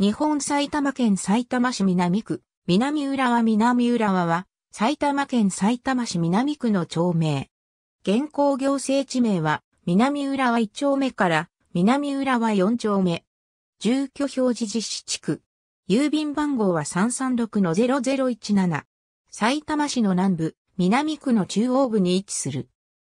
日本埼玉県埼玉市南区、南浦和南浦和は、埼玉県埼玉市南区の町名。現行行政地名は、南浦和1丁目から、南浦和4丁目。住居表示実施地区。郵便番号は336-0017。埼玉市の南部、南区の中央部に位置する。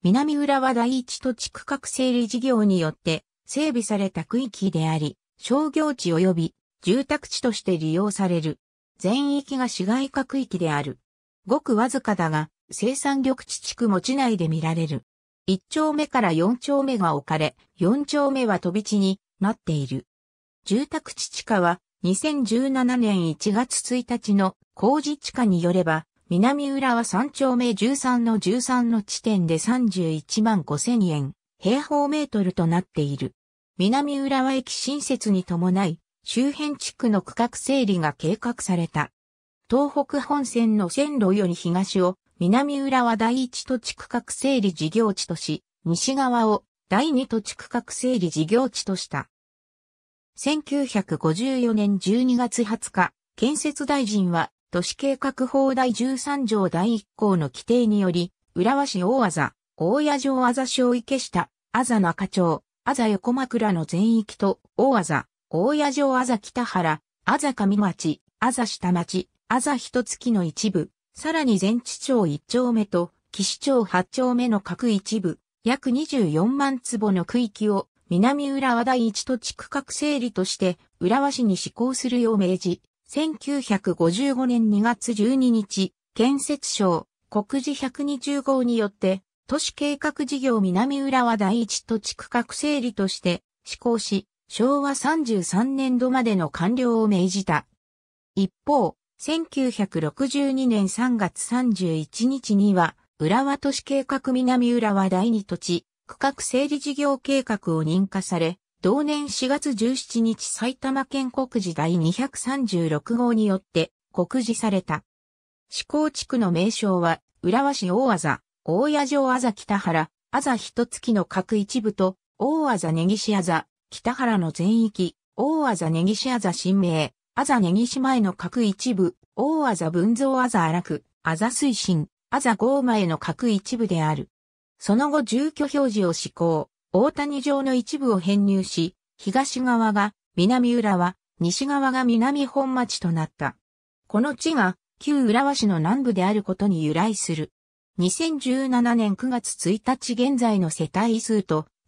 南浦和第一土地区画整理事業によって、整備された区域であり、商業地及び住宅地として利用される。全域が市街化区域である。ごくわずかだが、生産緑地地区持ち内で見られる。1丁目から4丁目が置かれ、4丁目は飛び地になっている。住宅地地下は2017年1月1日の工事地下によれば、南浦和3丁目13の13の地点で31万5千円、平方メートルとなっている。南浦和駅新設に伴い、周辺地区の区画整理が計画された。東北本線の線路より東を南浦和第一土地区画整理事業地とし、西側を第二土地区画整理事業地とした。1954年12月20日、建設大臣は都市計画法第13条第1項の規定により、浦和市大字、大谷城あざ小池下、あざ中町、あざ横枕の全域と大字、大谷城あざ北原、あざ上町、あざ下町、あざ一月の一部、さらに全地町一丁目と、岸町八丁目の各一部、約24万坪の区域を、南浦和第一土地区画整理として、浦和市に施行するよう命じ、1955年2月12日、建設省、国事120号によって、都市計画事業南浦和第一土地区画整理として、施行し、昭和33年度までの完了を命じた。一方、1962年3月31日には、浦和都市計画南浦和第二土地、区画整理事業計画を認可され、同年4月17日埼玉県国事第236号によって告示された。志向地区の名称は、浦和市大和、大谷城あざ北原、あざ一月の各一部と、大和根岸あざ、北原の全域、大あざ根岸あざ新名、あざ根岸前の各一部、大あざ文蔵あざ荒く、あざ推進、あざ豪前の各一部である。その後住居表示を施行、大谷城の一部を編入し、東側が南浦和、西側が南本町となった。この地が旧浦和市の南部であることに由来する。2017年9月1日現在の世帯数と